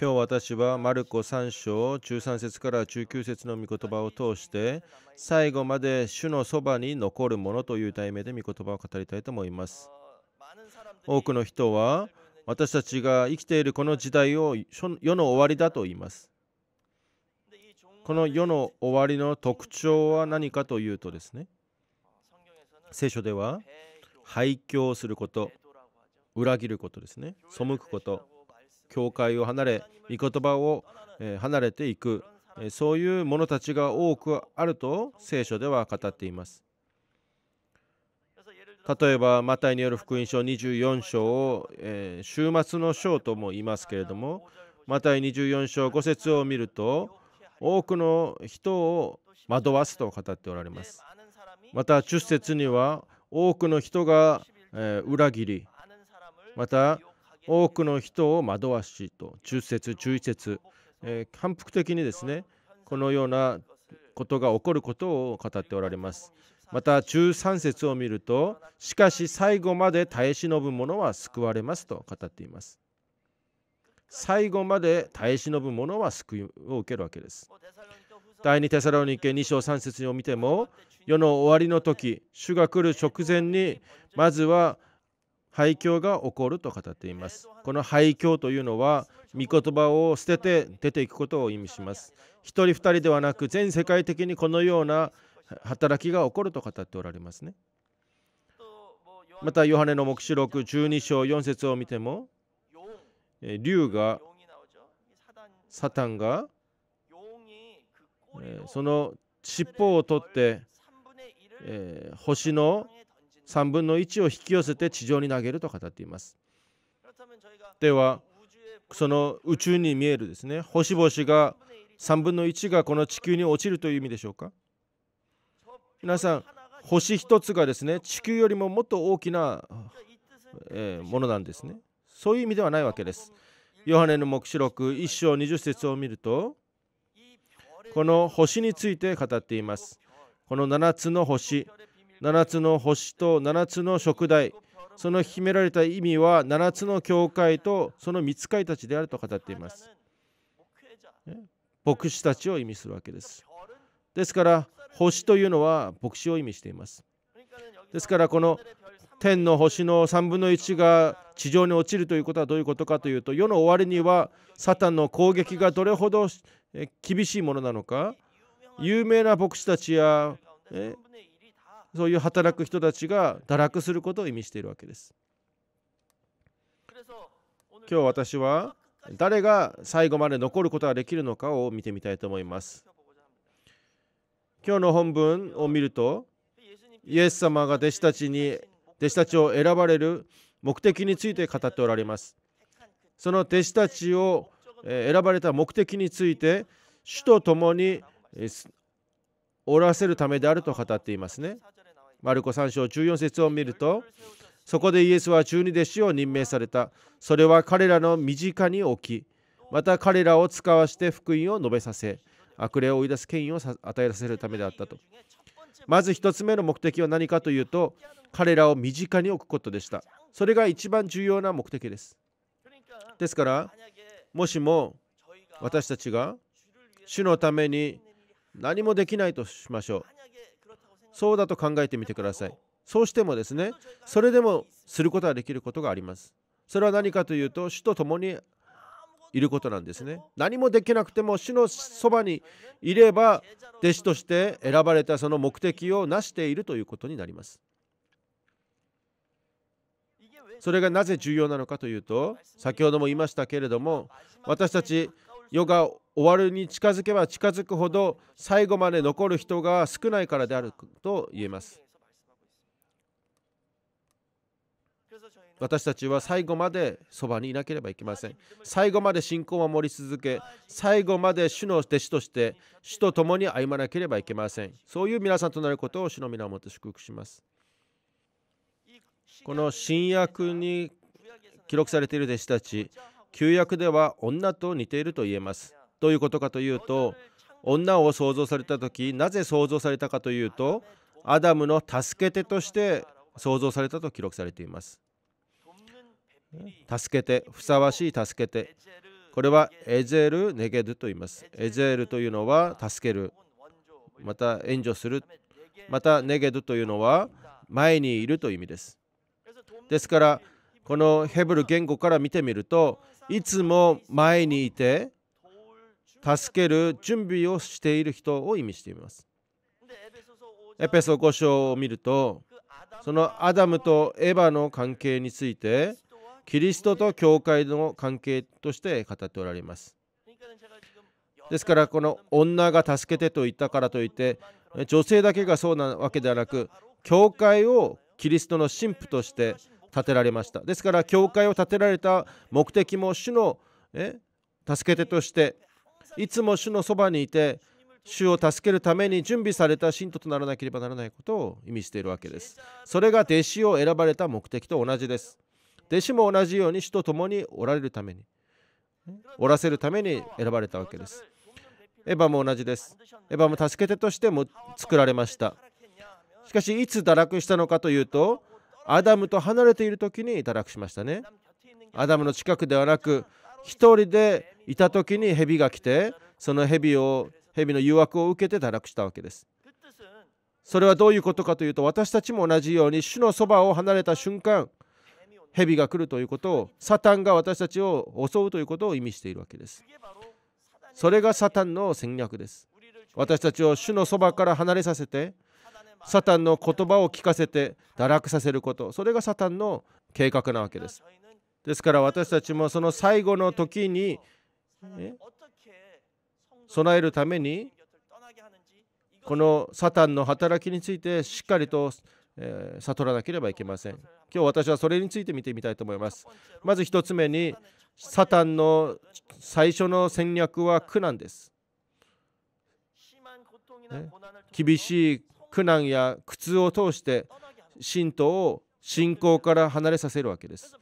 今日私はマルコ3章13節から19節の御言葉を通して最後まで主のそばに残るものという題名で御言葉を語りたいと思います多くの人は私たちが生きているこの時代を世の終わりだと言いますこの世の終わりの特徴は何かというとですね聖書では廃墟すること裏切ることですね背くこと教会を離れ御言葉を離れていくそういう者たちが多くあると聖書では語っています例えばマタイによる福音書24章を、えー、週末の章とも言いますけれどもマタイ24章5節を見ると多くの人を惑わすと語っておられますまた10節には多くの人が、えー、裏切りまた多くの人を惑わしと中節中節、えー、反復的にですねこのようなことが起こることを語っておられますまた中三節を見るとしかし最後まで耐え忍ぶ者は救われますと語っています最後まで耐え忍ぶ者は救いを受けるわけです第二テサロニケ二章三節を見ても世の終わりの時主が来る直前にまずは廃墟が起こると語っていますこの廃墟というのは御言葉を捨てて出ていくことを意味します一人二人ではなく全世界的にこのような働きが起こると語っておられますねまたヨハネの黙示録12章4節を見ても竜がサタンがその尻尾を取って星の3分の1を引き寄せて地上に投げると語っていますではその宇宙に見えるですね星々が3分の1がこの地球に落ちるという意味でしょうか皆さん星1つがですね地球よりももっと大きな、えものなんですねそういう意味ではないわけですヨハネの黙示録1章20節を見るとこの星について語っていますこの7つの星7つの星と7つの食材その秘められた意味は7つの教会とその見つかいたちであると語っています。牧師たちを意味するわけです。ですから星というのは牧師を意味しています。ですからこの天の星の3分の1が地上に落ちるということはどういうことかというと世の終わりにはサタンの攻撃がどれほど厳しいものなのか有名な牧師たちやそういう働く人たちが堕落することを意味しているわけです今日私は誰が最後まで残ることができるのかを見てみたいと思います今日の本文を見るとイエス様が弟子たちに弟子たちを選ばれる目的について語っておられますその弟子たちを選ばれた目的について主と共におらせるためであると語っていますねマルコ3章14節を見るとそこでイエスは十二弟子を任命されたそれは彼らの身近に置きまた彼らを使わして福音を述べさせ悪霊を追い出す権威を与えさせるためであったとまず1つ目の目的は何かというと彼らを身近に置くことでしたそれが一番重要な目的ですですからもしも私たちが主のために何もできないとしましょうそうだと考えてみてくださいそうしてもですねそれでもすることはできることがありますそれは何かというと主と共にいることなんですね何もできなくても主のそばにいれば弟子として選ばれたその目的を成しているということになりますそれがなぜ重要なのかというと先ほども言いましたけれども私たち世が終わるに近づけば近づくほど最後まで残る人が少ないからであると言えます私たちは最後までそばにいなければいけません最後まで信仰を守り続け最後まで主の弟子として主と共に歩まなければいけませんそういう皆さんとなることを主の皆をもって祝福しますこの新約に記録されている弟子たち旧約では女と似ていると言えますどういうことかというと女を創造された時なぜ創造されたかというとアダムの助け手として創造されたと記録されています助けてふさわしい助けてこれはエゼル・ネゲドと言いますエゼルというのは助けるまた援助するまたネゲドというのは前にいるという意味ですですからこのヘブル言語から見てみるといつも前にいて助ける準備をしている人を意味していますエペソ5章を見るとそのアダムとエヴァの関係についてキリストと教会の関係として語っておられますですからこの女が助けてと言ったからといって女性だけがそうなわけではなく教会をキリストの神父として建てられましたですから教会を建てられた目的も主のえ助け手としていつも主のそばにいて主を助けるために準備された信徒とならなければならないことを意味しているわけですそれが弟子を選ばれた目的と同じです弟子も同じように主と共におられるためにおらせるために選ばれたわけですエヴァも同じですエヴァも助け手としても作られましたしかしいつ堕落したのかというとアダムと離れている時にいただくしましたねアダムの近くではなく一人でいた時に蛇が来てその蛇を蛇の誘惑を受けて堕落したわけですそれはどういうことかというと私たちも同じように主のそばを離れた瞬間蛇が来るということをサタンが私たちを襲うということを意味しているわけですそれがサタンの戦略です私たちを主のそばから離れさせてサタンの言葉を聞かせて堕落させることそれがサタンの計画なわけですですから私たちもその最後の時に備えるためにこのサタンの働きについてしっかりとえ悟らなければいけません。今日私はそれについて見てみたいと思います。まず1つ目に、サタンの最初の戦略は苦難です。厳しい苦難や苦痛を通して信徒を信仰から離れさせるわけです。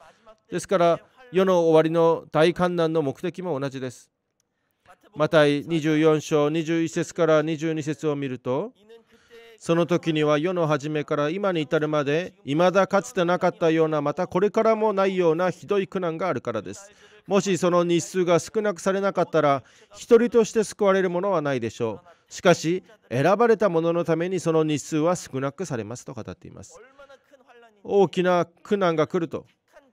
ですから世の終わりの大観難の目的も同じです。マタイ24章21節から22節を見るとその時には世の初めから今に至るまで未だかつてなかったようなまたこれからもないようなひどい苦難があるからです。もしその日数が少なくされなかったら一人として救われるものはないでしょう。しかし選ばれた者のためにその日数は少なくされますと語っています大きな苦難が来ると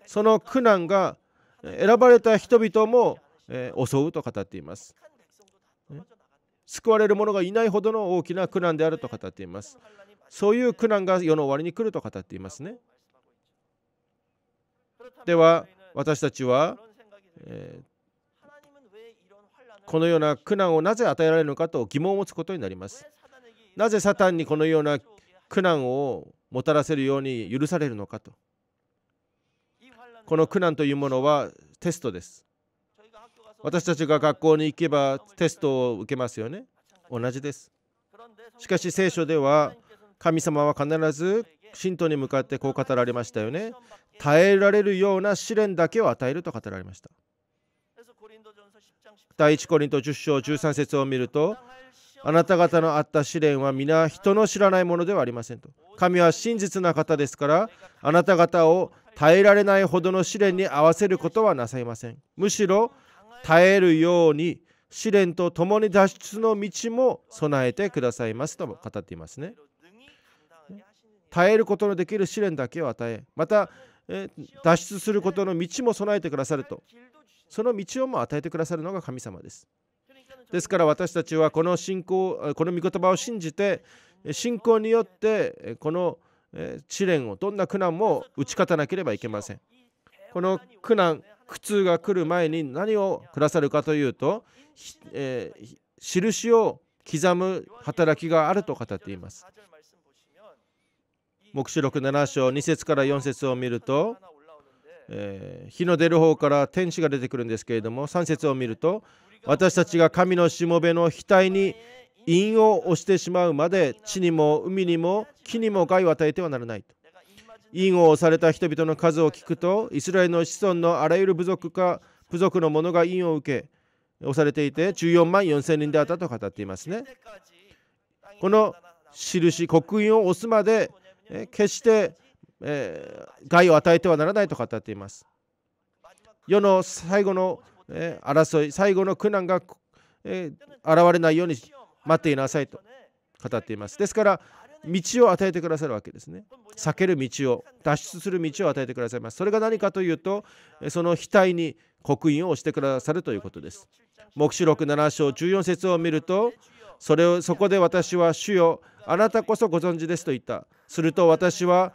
その苦難が選ばれた人々も、え襲うと語っています救われる者がいないほどの大きな苦難であると語っていますそういう苦難が世の終わりに来ると語っていますねでは私たちは、このような苦難をなぜ与えられるのかと疑問を持つことになりますなぜサタンにこのような苦難をもたらせるように許されるのかとこの苦難というものはテストです私たちが学校に行けばテストを受けますよね同じですしかし聖書では神様は必ず信徒に向かってこう語られましたよね耐えられるような試練だけを与えると語られました第一コリント10章13節を見るとあなた方のあった試練は皆人の知らないものではありませんと神は真実な方ですからあなた方を耐えられないほどの試練に合わせることはなさいませんむしろ耐えるように試練と共に脱出の道も備えてくださいますとも語っていますね耐えることのできる試練だけを与えまた脱出することの道も備えてくださるとその道をも与えてくださるのが神様ですですから私たちはこの信仰この御言葉を信じて信仰によってこの試練をどんな苦難も打ち勝たなければいけませんこの苦難苦痛が来る前に何をくださるかというと、えー、印を刻む働きがあると語っています黙示録7章2節から4節を見るとえー、日の出る方から天使が出てくるんですけれども3節を見ると私たちが神のしもべの額に陰を押してしまうまで地にも海にも木にも害を与えてはならないと陰を押された人々の数を聞くとイスラエルの子孫のあらゆる部族か部族の者が陰を受け押されていて14万4千人であったと語っていますねこの印刻印を押すまで決してえー、害を与えてはならないと語っています。世の最後の、えー、争い、最後の苦難が、えー、現れないように待っていなさいと語っています。ですから、道を与えてくださるわけですね。避ける道を、脱出する道を与えてくださいます。それが何かというと、その額に刻印を押してくださるということです。黙示録7章14節を見ると、それをそこで私は主よあなたこそご存知ですと言った。すると私は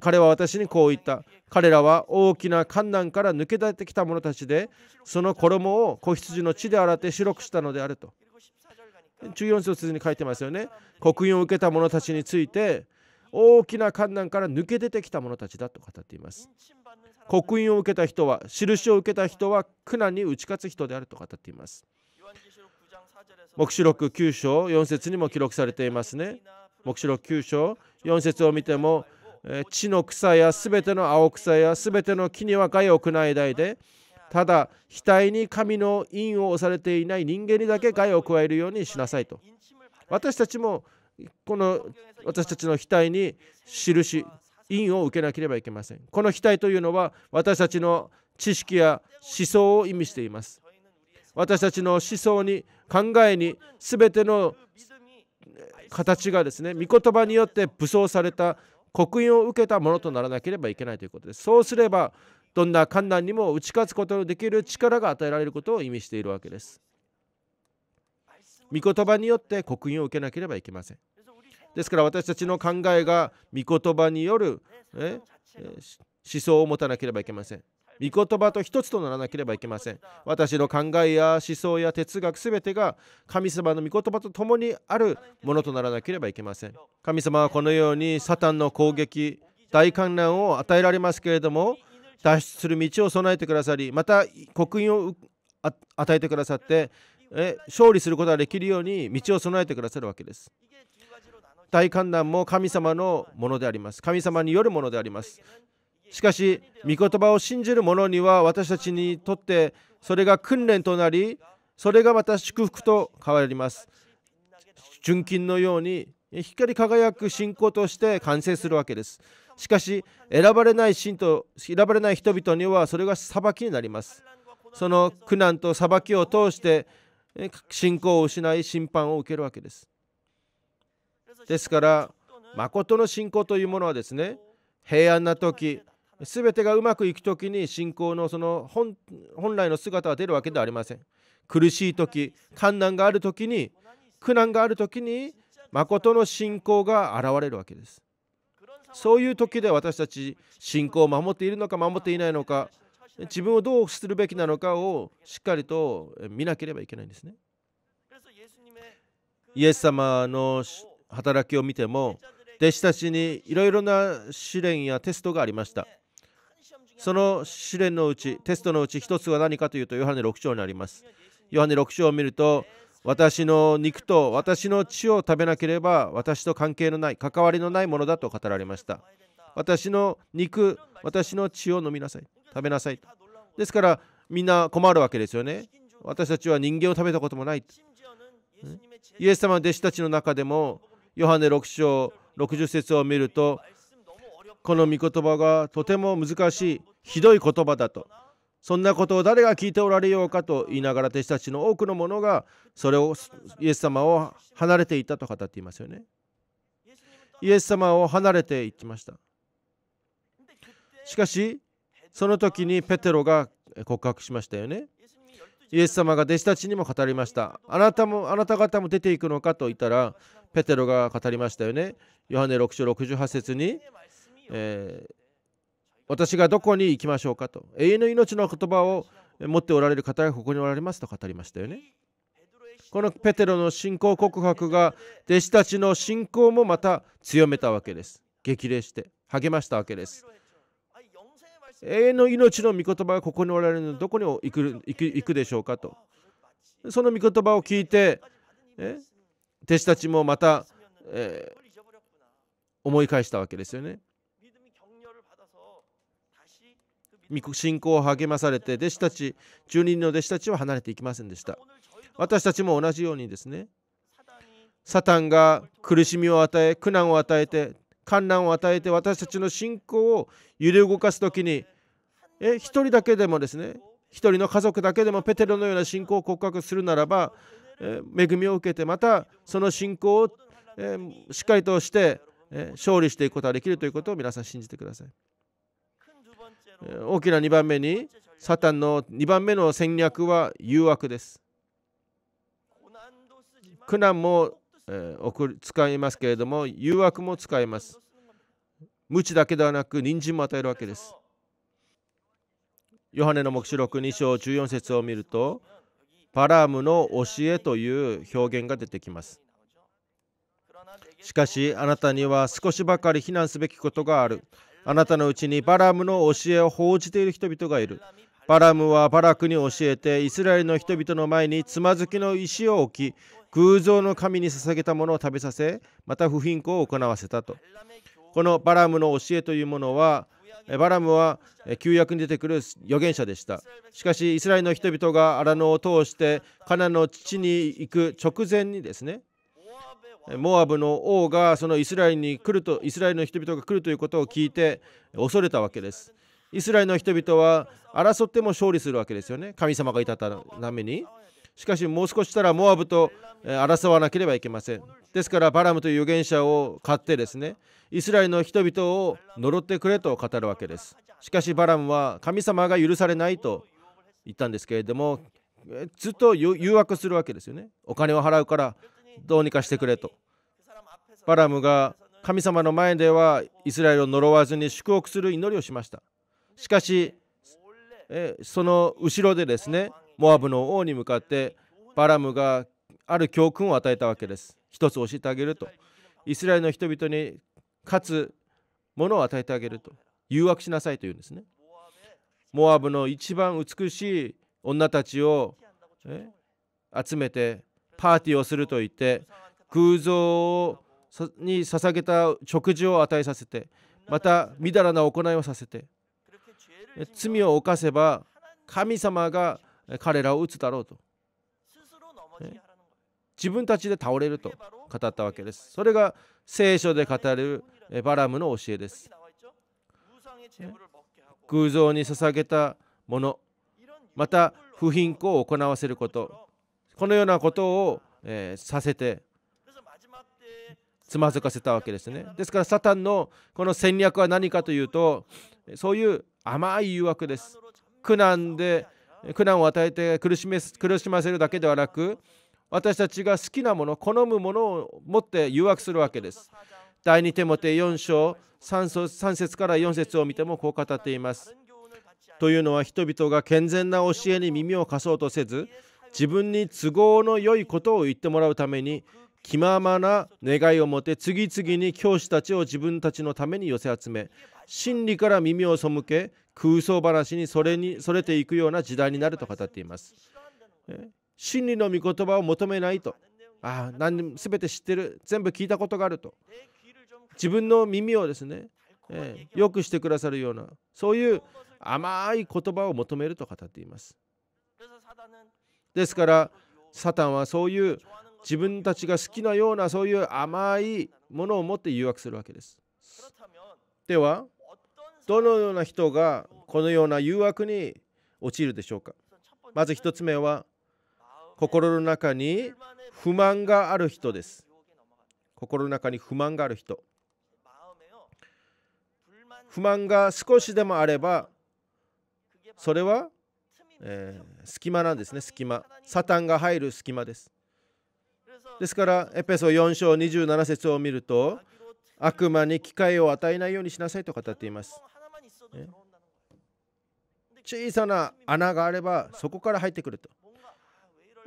彼は私にこう言った彼らは大きな観難から抜け出てきた者たちでその衣を子羊の血で洗って白くしたのであると14節に書いてますよね刻印を受けた者たちについて大きな観難から抜け出てきた者たちだと語っています刻印を受けた人は印を受けた人は苦難に打ち勝つ人であると語っています黙示録9章4節にも記録されていますね黙示録9章4節を見ても地の草やすべての青草やすべての木には害をないでただ額に神の印を押されていない人間にだけ害を加えるようにしなさいと私たちもこの私たちの額に印印を受けなければいけませんこの額というのは私たちの知識や思想を意味しています私たちの思想に考えにすべての形がですね御言葉によって武装された刻印を受けたものとならなければいけないということです。そうすればどんな困難にも打ち勝つことのできる力が与えられることを意味しているわけです。御言葉によって刻印を受けなければいけません。ですから私たちの考えが御言葉による、え思想を持たなければいけません。御言葉と一つとならなければいけません私の考えや思想や哲学すべてが神様の御言葉と共にあるものとならなければいけません神様はこのようにサタンの攻撃大観覧を与えられますけれども脱出する道を備えてくださりまた刻印を与えてくださって勝利することができるように道を備えてくださるわけです大観覧も神様のものであります神様によるものでありますしかし御言葉を信じる者には私たちにとってそれが訓練となりそれがまた祝福と変わります純金のように光り輝く信仰として完成するわけですしかし選ばれない信徒選ばれない人々にはそれが裁きになりますその苦難と裁きを通して信仰を失い審判を受けるわけですですから誠の信仰というものはですね平安な時全てがうまくいく時に信仰のその本来の姿は出るわけではありません苦しい時困難がある時に苦難がある時に誠の信仰が現れるわけですそういう時で私たち信仰を守っているのか守っていないのか自分をどうするべきなのかをしっかりと見なければいけないんですねイエス様の働きを見ても弟子たちにいろいろな試練やテストがありましたその試練のうちテストのうち1つは何かというとヨハネ6章にありますヨハネ6章を見ると私の肉と私の血を食べなければ私と関係のない関わりのないものだと語られました私の肉私の血を飲みなさい食べなさいですからみんな困るわけですよね私たちは人間を食べたこともないイエス様の弟子たちの中でもヨハネ6章60節を見るとこの御言葉がとても難しいひどい言葉だとそんなことを誰が聞いておられようかと言いながら弟子たちの多くの者がそれをイエス様を離れていたと語っていますよねイエス様を離れていきましたしかしその時にペテロが告白しましたよねイエス様が弟子たちにも語りましたあなたもあなた方も出ていくのかと言ったらペテロが語りましたよねヨハネ6章68節に、えー、私がどこに行きましょうかと永遠の命の言葉を持っておられる方がここにおられますと語りましたよねこのペテロの信仰告白が弟子たちの信仰もまた強めたわけです激励して励ましたわけです永遠の命の御言葉がここにおられるのでどこに行く行く行くでしょうかとその御言葉を聞いてえ弟子たちもまた、えー、思い返したわけですよね信仰を励まされて弟子たち住人の弟子たちは離れていきませんでした私たちも同じようにですねサタンが苦しみを与え苦難を与えて観難を与えて私たちの信仰を揺れ動かす時にえ一人だけでもですね一人の家族だけでもペテロのような信仰を告白するならば、え恵みを受けてまたその信仰を、えしっかりとして、え勝利していくことができるということを皆さん信じてください。大きな2番目にサタンの2番目の戦略は誘惑です苦難も、えー、使いますけれども誘惑も使います無知だけではなく人参も与えるわけですヨハネの黙示録2章14節を見るとパラームの教えという表現が出てきますしかしあなたには少しばかり非難すべきことがあるあなたのうちにバラムの教えを報じている人々がいる。バラムはバラクに教えてイスラエルの人々の前につまずきの石を置き偶像の神に捧げたものを食べさせまた不貧困を行わせたとこのバラムの教えというものはバラムは旧約に出てくる預言者でしたしかしイスラエルの人々が荒野を通してカナの父に行く直前にですねモアブの王がそのイスラエルに来るとイスラエルの人々が来るということを聞いて恐れたわけですイスラエルの人々は争っても勝利するわけですよね神様がいたためにしかしもう少ししたらモアブと争わなければいけませんですからバラムという預言者を買ってですねイスラエルの人々を呪ってくれと語るわけですしかしバラムは神様が許されないと言ったんですけれどもずっと誘惑するわけですよねお金を払うからどうにかしてくれとバラムが神様の前ではイスラエルを呪わずに祝福する祈りをしましたしかしえその後ろでですねモアブの王に向かってバラムがある教訓を与えたわけです一つ教えてあげるとイスラエルの人々に勝つものを与えてあげると誘惑しなさいというんですねモアブの一番美しい女たちを集めてパーティーをすると言って偶像に捧げた食事を与えさせてまたみだらな行いをさせて罪を犯せば神様が彼らを打つだろうと自分たちで倒れると語ったわけですそれが聖書で語るバラムの教えです偶像に捧げたものまた不貧困を行わせることこのようなことを、えー、させてつまずかせたわけですねですからサタンのこの戦略は何かというとそういう甘い誘惑です苦難で苦難を与えて苦しめ苦しませるだけではなく私たちが好きなもの好むものを持って誘惑するわけです第2手モて4章 3, 3節から4節を見てもこう語っていますというのは人々が健全な教えに耳を貸そうとせず自分に都合の良いことを言ってもらうために気ままな願いを持って次々に教師たちを自分たちのために寄せ集め真理から耳を背け空想話にそれにそれていくような時代になると語っています。真理の御言葉を求めないとああ何全て知ってる全部聞いたことがあると自分の耳をですね、えー、よくしてくださるようなそういう甘い言葉を求めると語っています。ですからサタンはそういう自分たちが好きなようなそういう甘いものを持って誘惑するわけです。ではどのような人がこのような誘惑に陥るでしょうかまず1つ目は心の中に不満がある人です。心の中に不満がある人。不満が少しでもあればそれはえー、隙間なんですね隙間サタンが入る隙間ですですからエペソ4章27節を見ると悪魔に機会を与えないようにしなさいと語っています、ね、小さな穴があればそこから入ってくると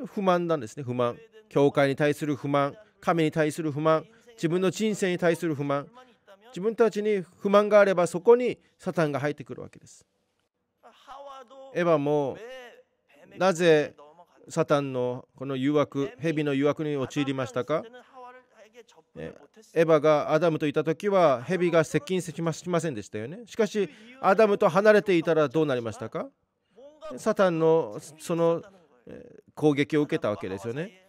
不満なんですね不満教会に対する不満神に対する不満自分の人生に対する不満自分たちに不満があればそこにサタンが入ってくるわけですエヴァもなぜサタンのこの誘惑蛇の誘惑に陥りましたかエヴァがアダムといた時は蛇が接近しませんでしたよねしかしアダムと離れていたらどうなりましたかサタンのその攻撃を受けたわけですよね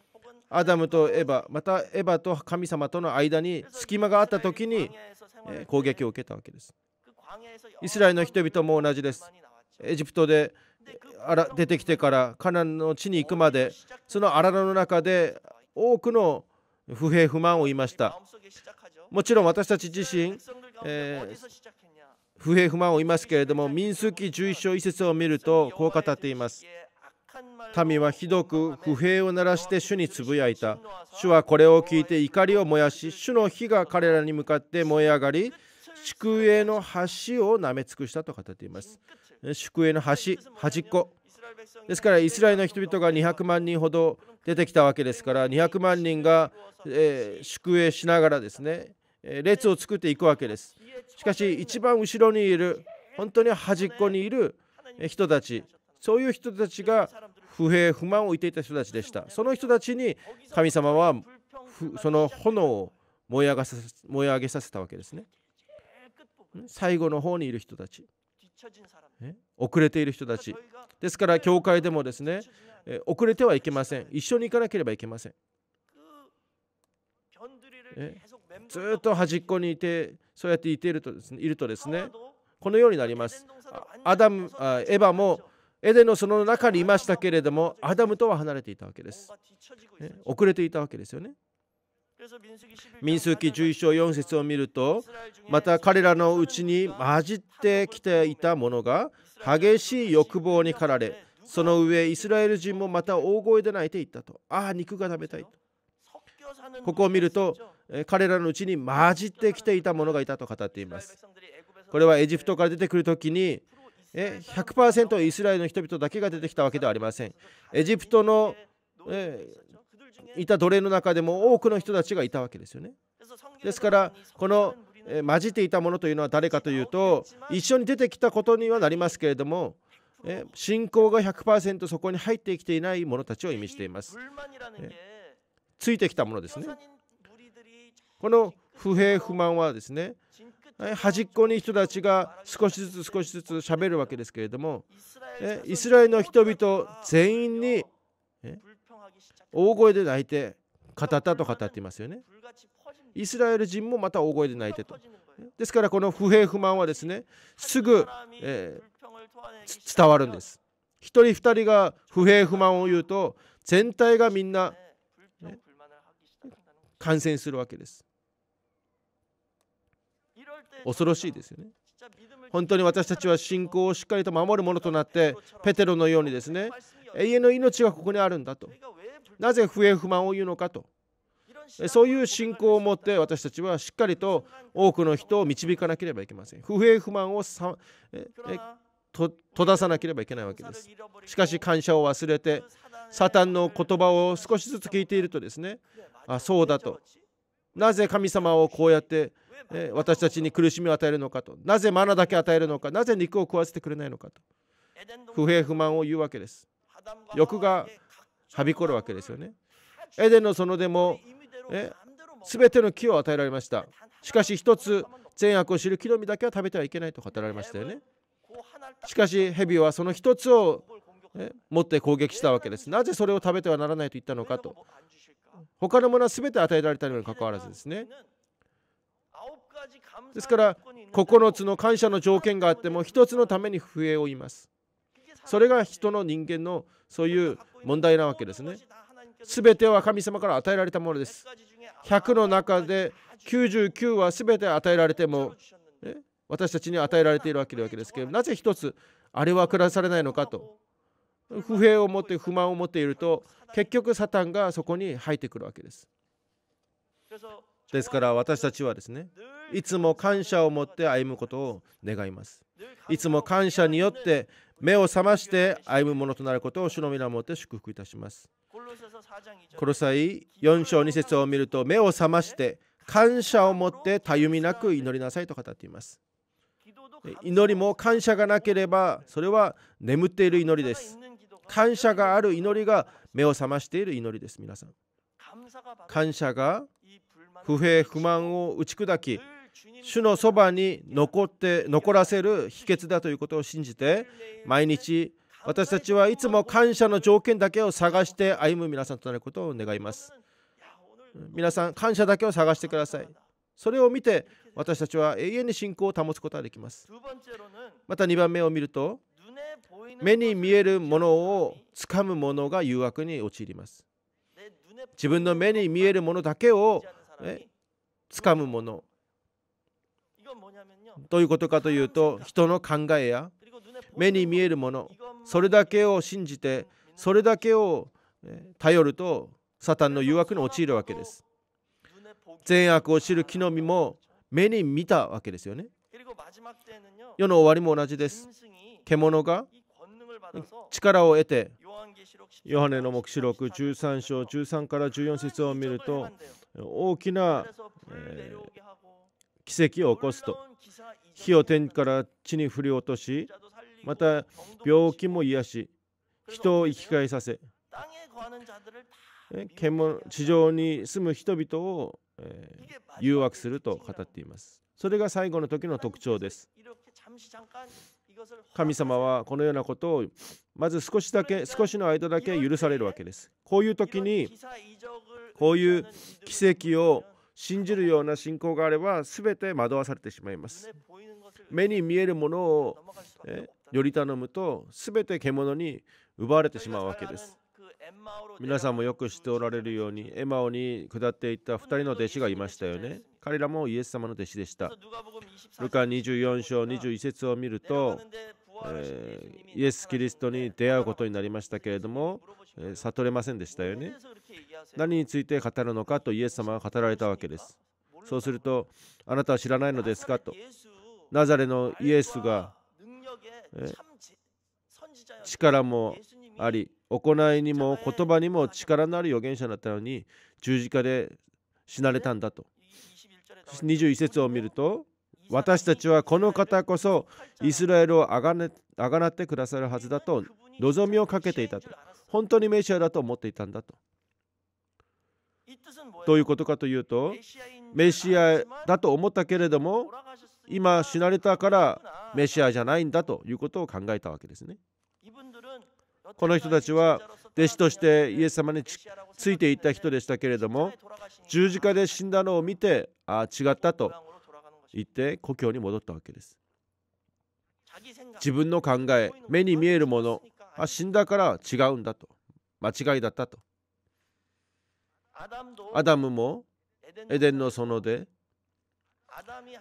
アダムとエヴァまたエヴァと神様との間に隙間があった時に攻撃を受けたわけですイスラエルの人々も同じですエジプトで出てきてからカナンの地に行くまでその荒野の中で多くの不平不満を言いましたもちろん私たち自身、えー、不平不満を言いますけれども民数記11章1節を見るとこう語っています民はひどく不平を鳴らして主につぶやいた主はこれを聞いて怒りを燃やし主の火が彼らに向かって燃え上がり宿営の橋をなめ尽くしたと語っています宿営の端端っこですからイスラエルの人々が200万人ほど出てきたわけですから200万人が、えー、宿営しながらですね列を作っていくわけですしかし一番後ろにいる本当に端っこにいる人たちそういう人たちが不平不満を置いていた人たちでしたその人たちに神様はその炎を燃え上げさせたわけですね最後の方にいる人たち遅れている人たちですから教会でもですね遅れてはいけません一緒に行かなければいけませんずっと端っこにいてそうやっていているとですねいるとですねこのようになりますアダムエヴァもエデンのその中にいましたけれどもアダムとは離れていたわけです遅れていたわけですよね民数記11章4節を見るとまた彼らのうちに混じってきていた者が激しい欲望に駆られその上イスラエル人もまた大声で泣いていったとああ肉が食べたいとここを見ると彼らのうちに混じってきていた者がいたと語っていますこれはエジプトから出てくる時にえ100%イスラエルの人々だけが出てきたわけではありませんエジプトのえいた奴隷の中でも多くの人たちがいたわけですよね。ですからこの混じっていたものというのは誰かというと一緒に出てきたことにはなりますけれども信仰が100%そこに入ってきていない者たちを意味しています。ついてきたものですね。この不平不満はですね端っこに人たちが少しずつ少しずつ喋るわけですけれどもイスラエルの人々全員に大声で泣いて語ったと語っていますよねイスラエル人もまた大声で泣いてとですからこの不平不満はですねすぐ、えー、伝わるんです1人2人が不平不満を言うと全体がみんな、ね、感染するわけです恐ろしいですよね本当に私たちは信仰をしっかりと守るものとなってペテロのようにですね永遠の命がここにあるんだとなぜ不平不満を言うのかとそういう信仰を持って私たちはしっかりと多くの人を導かなければいけません不平不満をさえと閉ざさなければいけないわけですしかし感謝を忘れてサタンの言葉を少しずつ聞いているとですねあそうだとなぜ神様をこうやって私たちに苦しみを与えるのかとなぜマナだけ与えるのかなぜ肉を食わせてくれないのかと不平不満を言うわけです欲がはびこるわけですよね。エデンの園でも全ての木を与えられました。しかし一つ善悪を知る木の実だけは食べてはいけないと語られましたよね。しかし蛇はその一つを持って攻撃したわけです。なぜそれを食べてはならないと言ったのかと。他のものは全て与えられたにもかかわらずですね。ですから9つの感謝の条件があっても1つのために笛を言います。それが人の人間のそういう問題なわけですね。全ては神様から与えられたものです。100の中で99は全て与えられても、ね、私たちに与えられているわけですけどなぜ一つあれは暮らされないのかと不平を持って不満を持っていると結局サタンがそこに入ってくるわけです。ですから私たちはですねいつも感謝を持って歩むことを願いますいつも感謝によって目を覚まして歩むものとなることを主の皆をもって祝福いたしますこの際4章2節を見ると目を覚まして感謝を持ってたゆみなく祈りなさいと語っています祈りも感謝がなければそれは眠っている祈りです感謝がある祈りが目を覚ましている祈りです皆さん感謝が不平不満を打ち砕き主のそばに残って残らせる秘訣だということを信じて毎日私たちはいつも感謝の条件だけを探して歩む皆さんとなることを願います皆さん感謝だけを探してくださいそれを見て私たちは永遠に信仰を保つことができますまた2番目を見ると目に見えるものをつかむものが誘惑に陥ります自分の目に見えるものだけをつかむものどういうことかというと人の考えや目に見えるものそれだけを信じてそれだけを頼るとサタンの誘惑に陥るわけです。善悪を知る木の実も目に見たわけですよね。世の終わりも同じです。獣が力を得てヨハネの黙示録13章13から14節を見ると大きな、えー、奇跡を起こすと火を天から地に振り落としまた病気も癒し人を生き返させ地上に住む人々を、えー、誘惑すると語っていますそれが最後の時の特徴です神様はこのようなことをまず少しだけ少しの間だけ許されるわけですこういう時にこういう奇跡を信じるような信仰があれば全て惑わされてしまいます目に見えるものをより頼むと全て獣に奪われてしまうわけです皆さんもよく知っておられるようにエマオに下っていった2人の弟子がいましたよね彼らもイエス様の弟子でしたルカ24章21節を見ると、えー、イエス・キリストに出会うことになりましたけれども悟れませんでしたよね何について語るのかとイエス様は語られたわけですそうするとあなたは知らないのですかとナザレのイエスが力もあり行いにも言葉にも力のある預言者だったのに十字架で死なれたんだと21節を見ると私たちはこの方こそイスラエルをあがなってくださるはずだと望みをかけていたと本当にメシアだと思っていたんだと。どういうことかというとメシアだと思ったけれども今死なれたからメシアじゃないんだということを考えたわけですね。この人たちは弟子としてイエス様についていった人でしたけれども十字架で死んだのを見てああ違ったと言って故郷に戻ったわけです。自分の考え目に見えるものあ死んだから違うんだと間違いだったとアダムもエデンの園で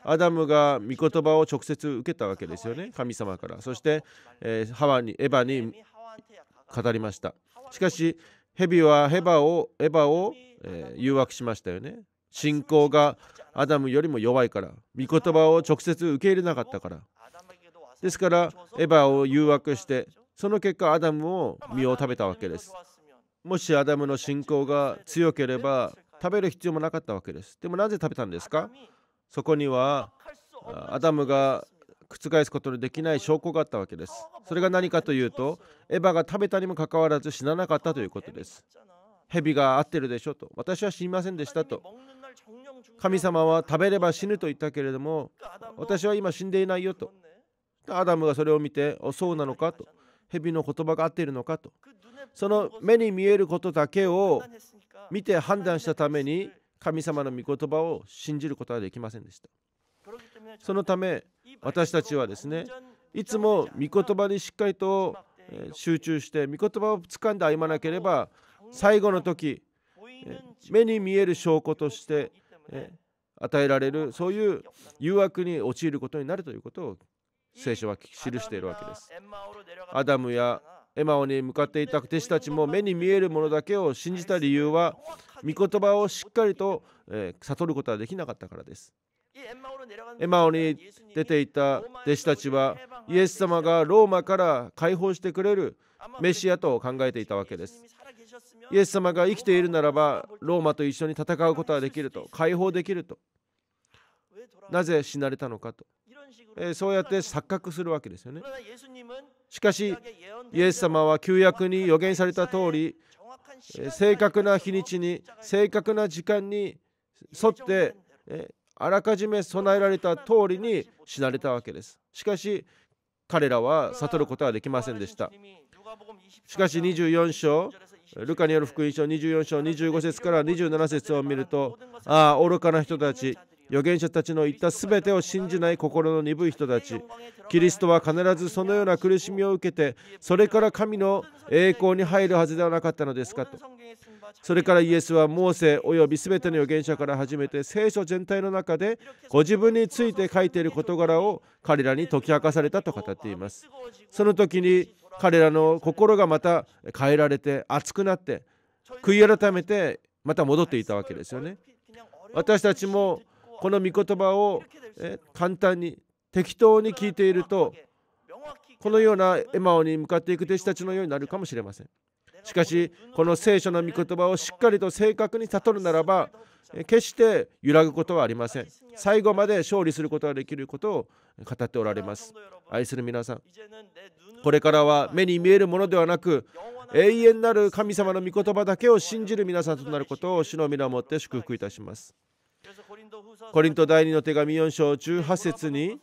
アダムが御言葉を直接受けたわけですよね神様からそして、えー、ハワにエヴァに語りましたしかしヘビはヘバをエヴァを、えー、誘惑しましたよね信仰がアダムよりも弱いから御言葉を直接受け入れなかったからですからエヴァを誘惑してその結果アダムも実を食べたわけですもしアダムの信仰が強ければ食べる必要もなかったわけですでもなぜ食べたんですかそこにはアダムが覆すことのできない証拠があったわけですそれが何かというとエヴァが食べたにもかかわらず死ななかったということです蛇が合ってるでしょと私は死にませんでしたと神様は食べれば死ぬと言ったけれども私は今死んでいないよとアダムがそれを見てそうなのかと蛇の言葉が合っているのかとその目に見えることだけを見て判断したために神様の御言葉を信じることはできませんでしたそのため私たちはですねいつも御言葉にしっかりと集中して御言葉をつかんで歩まなければ最後の時目に見える証拠として与えられるそういう誘惑に陥ることになるということを聖書は記しているわけです。アダムやエマオに向かっていた弟子たちも目に見えるものだけを信じた理由は御言葉をしっかりと、え悟ることはできなかったからです。エマオに出ていた弟子たちはイエス様がローマから解放してくれるメシアと考えていたわけです。イエス様が生きているならばローマと一緒に戦うことはできると解放できるとなぜ死なれたのかとえそうやって錯覚するわけですよねしかしイエス様は旧約に予言された通り、え正確な日にちに正確な時間に沿って、えあらかじめ備えられた通りに死なれたわけですしかし彼らは悟ることはできませんでしたしかし24章ルカによる福音書24章25節から27節を見るとああ愚かな人たち預言者たちの言った全てを信じない心の鈍い人たちキリストは必ずそのような苦しみを受けてそれから神の栄光に入るはずではなかったのですかとそれからイエスはモーセおよび全ての預言者から始めて聖書全体の中でご自分について書いている事柄を彼らに解き明かされたと語っていますその時に彼らの心がまた変えられて熱くなって悔い改めてまた戻っていたわけですよね私たちもこの御言葉を簡単に適当に聞いているとこのようなエマオに向かっていく弟子たちのようになるかもしれませんしかしこの聖書の御言葉をしっかりと正確に悟るならば決して揺らぐことはありません最後まで勝利することができることを語っておられます愛する皆さんこれからは目に見えるものではなく永遠なる神様の御言葉だけを信じる皆さんとなることを主の皆をもって祝福いたしますコリント第2の手紙4章18節に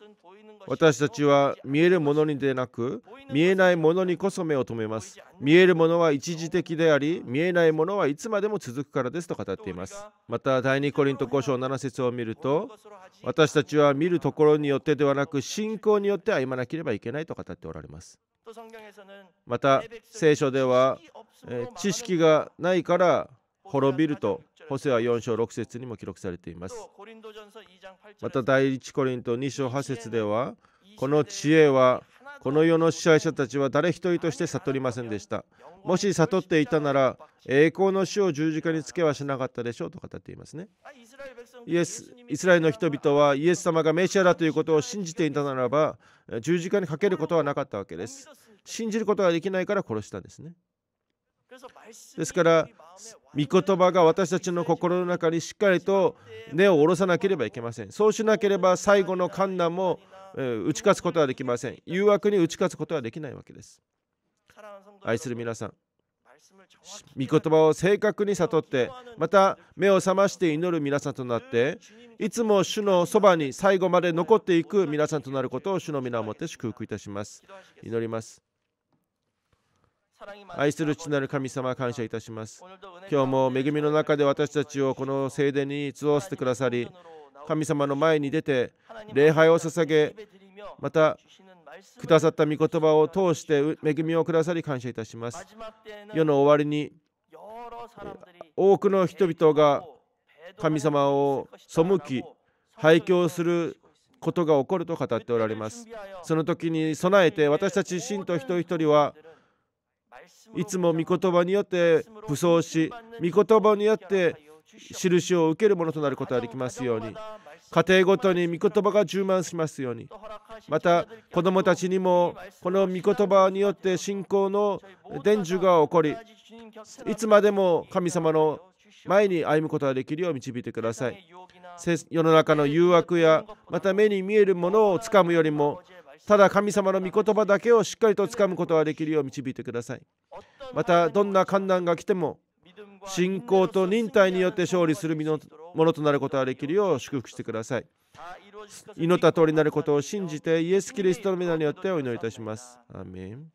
私たちは見えるものにでなく見えないものにこそ目を留めます見えるものは一時的であり見えないものはいつまでも続くからですと語っていますまた第2コリント5章7節を見ると私たちは見るところによってではなく信仰によって歩まなければいけないと語っておられますまた聖書では知識がないから滅びるとホセア4章6節にも記録されていますまた第1コリント2章8節ではこの知恵はこの世の支配者たちは誰一人として悟りませんでしたもし悟っていたなら栄光の死を十字架につけはしなかったでしょうと語っていますねイエスイスラエルの人々はイエス様がメシアだということを信じていたならば十字架にかけることはなかったわけです信じることができないから殺したんですねですから御言葉が私たちの心の中にしっかりと根を下ろさなければいけませんそうしなければ最後の観難も打ち勝つことはできません誘惑に打ち勝つことはできないわけです愛する皆さん御言葉を正確に悟ってまた目を覚まして祈る皆さんとなっていつも主のそばに最後まで残っていく皆さんとなることを主の皆をもって祝福いたします祈ります愛する父なる神様感謝いたします今日も恵みの中で私たちをこの聖殿に通わせてくださり神様の前に出て礼拝を捧げまたくださった御言葉を通して恵みをくださり感謝いたします世の終わりに多くの人々が神様を背き廃墟することが起こると語っておられますその時に備えて私たち信徒一人一人はいつも御言葉によって武装し御言葉によって印を受けるものとなることができますように家庭ごとに御言葉が充満しますようにまた子どもたちにもこの御言葉によって信仰の伝授が起こりいつまでも神様の前に歩むことができるよう導いてください世の中の誘惑やまた目に見えるものをつかむよりもただ神様の御言葉だけをしっかりとつかむことができるよう導いてくださいまたどんな困難が来ても信仰と忍耐によって勝利するものとなることができるよう祝福してください祈った通りになることを信じてイエス・キリストの皆によってお祈りいたします。アメン